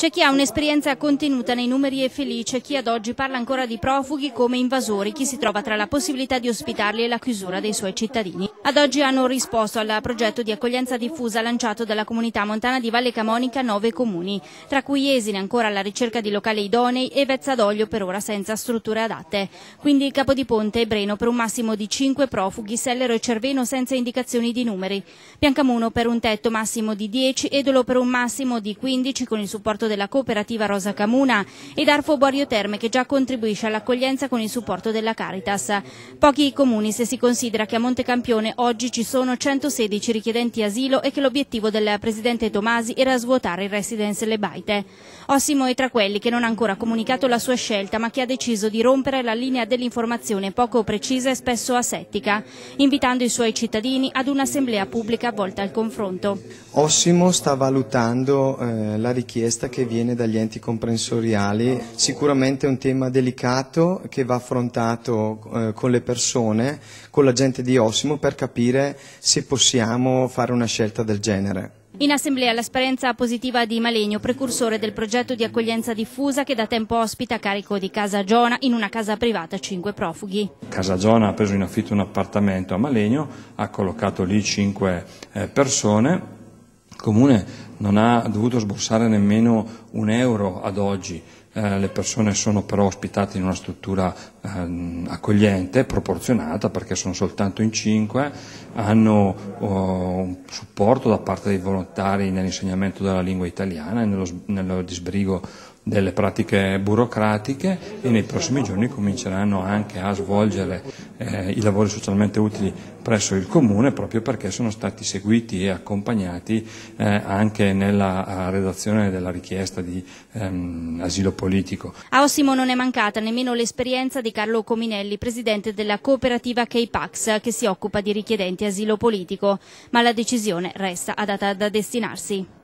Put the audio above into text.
C'è chi ha un'esperienza contenuta nei numeri e felice, chi ad oggi parla ancora di profughi come invasori, chi si trova tra la possibilità di ospitarli e la chiusura dei suoi cittadini. Ad oggi hanno risposto al progetto di accoglienza diffusa lanciato dalla comunità montana di Valle Camonica nove comuni, tra cui Esine ancora alla ricerca di locali idonei e Vezzadoglio per ora senza strutture adatte. Quindi Capodiponte e Breno per un massimo di cinque profughi, Sellero e Cerveno senza indicazioni di numeri. Piancamuno per un tetto massimo di 10, Edolo per un massimo di 15 con il supporto della cooperativa Rosa Camuna ed Arfo Borio Terme che già contribuisce all'accoglienza con il supporto della Caritas. Pochi comuni se si considera che a Montecampione oggi ci sono 116 richiedenti asilo e che l'obiettivo del presidente Tomasi era svuotare il residence Le Baite. Ossimo è tra quelli che non ha ancora comunicato la sua scelta ma che ha deciso di rompere la linea dell'informazione poco precisa e spesso asettica, invitando i suoi cittadini ad un'assemblea pubblica volta al confronto. Ossimo sta valutando eh, la richiesta che che viene dagli enti comprensoriali, sicuramente è un tema delicato che va affrontato eh, con le persone, con la gente di Osimo per capire se possiamo fare una scelta del genere. In assemblea l'esperienza positiva di Malegno, precursore del progetto di accoglienza diffusa che da tempo ospita a carico di Casa Giona in una casa privata cinque profughi. Casa Giona ha preso in affitto un appartamento a Malegno, ha collocato lì cinque eh, persone il Comune non ha dovuto sborsare nemmeno un euro ad oggi eh, le persone sono però ospitate in una struttura ehm, accogliente, proporzionata, perché sono soltanto in cinque, hanno oh, un supporto da parte dei volontari nell'insegnamento della lingua italiana e nello, nello disbrigo delle pratiche burocratiche e nei prossimi giorni cominceranno anche a svolgere eh, i lavori socialmente utili presso il Comune proprio perché sono stati seguiti e accompagnati eh, anche nella eh, redazione della richiesta di ehm, asilo politico. A Osimo non è mancata nemmeno l'esperienza di Carlo Cominelli, presidente della cooperativa K-Pax, che si occupa di richiedenti asilo politico, ma la decisione resta adatta da destinarsi.